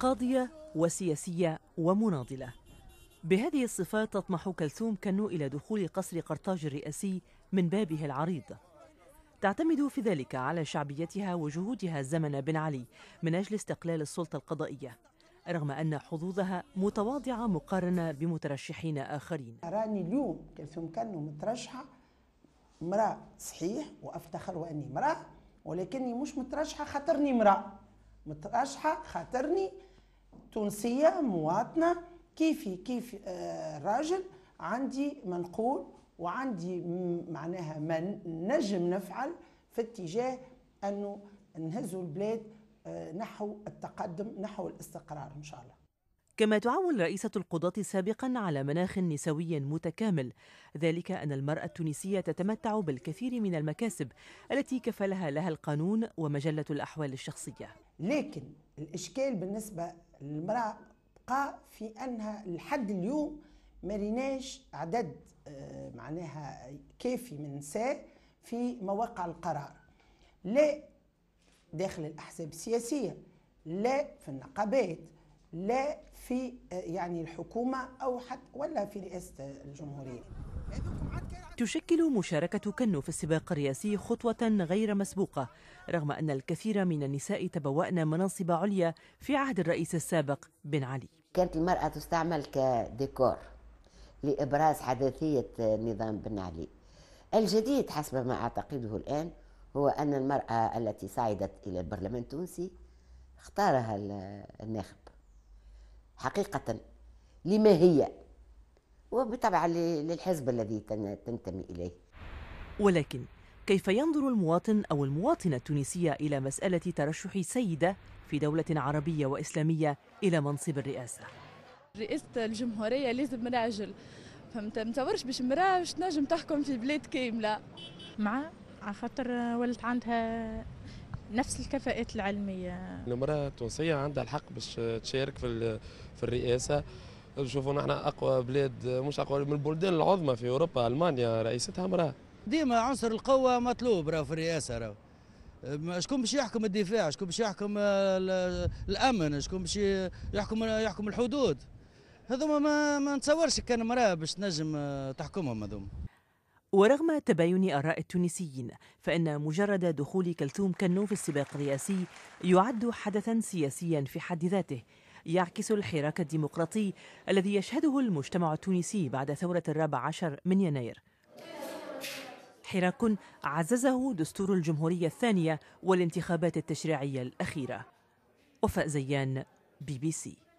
قاضية وسياسية ومناضلة بهذه الصفات تطمح كلثوم كنو إلى دخول قصر قرطاج الرئاسي من بابه العريض تعتمد في ذلك على شعبيتها وجهودها زمن بن علي من أجل استقلال السلطة القضائية رغم أن حظوظها متواضعة مقارنة بمترشحين آخرين أراني اليوم كلثوم كنو مترشحة امرأة صحيح وأفتخر وأني امرأة ولكني مش مترشحة خاطرني امرأة مترشحة خاطرني تونسية مواطنة كيفي كيف الراجل آه، عندي منقول وعندي معناها ما نجم نفعل في اتجاه أنه نهزوا البلاد آه، نحو التقدم نحو الاستقرار إن شاء الله كما تعول رئيسة القضاة سابقا على مناخ نسوي متكامل ذلك أن المرأة التونسية تتمتع بالكثير من المكاسب التي كفلها لها القانون ومجلة الأحوال الشخصية لكن الإشكال بالنسبة للمرأة بقى في أنها لحد اليوم مريناش عدد آه، معناها كافي من نساء في مواقع القرار لا داخل الأحزاب السياسية لا في النقابات لا في آه، يعني الحكومة أو حتى ولا في رئاسة الجمهورية تشكل مشاركة كنو في السباق الرئاسي خطوة غير مسبوقة رغم أن الكثير من النساء تبوأن مناصب عليا في عهد الرئيس السابق بن علي كانت المرأة تستعمل كديكور لإبراز حداثية آه، نظام بن علي الجديد حسب ما أعتقده الآن هو أن المرأة التي صعدت إلى البرلمان التونسي اختارها الناخب حقيقة لما هي وبالطبع للحزب الذي تنتمي إليه ولكن كيف ينظر المواطن أو المواطنة التونسية إلى مسألة ترشح سيدة في دولة عربية وإسلامية إلى منصب الرئاسة؟ رئاسة الجمهورية لازم راجل فهمت متصورش باش مراه باش تنجم تحكم في بلاد كاملة مع خاطر ولد عندها نفس الكفاءات العلميه المراه التونسيه عندها الحق باش تشارك في في الرئاسه نشوفوا نحن اقوى بلاد مش اقوى من البلدان العظمى في اوروبا المانيا رئيستها امراه ديما عنصر القوه مطلوب راه في الرئاسه راه شكون باش يحكم الدفاع شكون باش يحكم الامن شكون باش يحكم يحكم الحدود هذوما ما, ما نتصورش كان مراه باش تنجم تحكمهم هذوما ورغم تباين آراء التونسيين فإن مجرد دخول كلثوم كنو في السباق الرئاسي يعد حدثا سياسيا في حد ذاته يعكس الحراك الديمقراطي الذي يشهده المجتمع التونسي بعد ثورة الرابع عشر من يناير حراك عززه دستور الجمهورية الثانية والانتخابات التشريعية الأخيرة وفاء زيان بي بي سي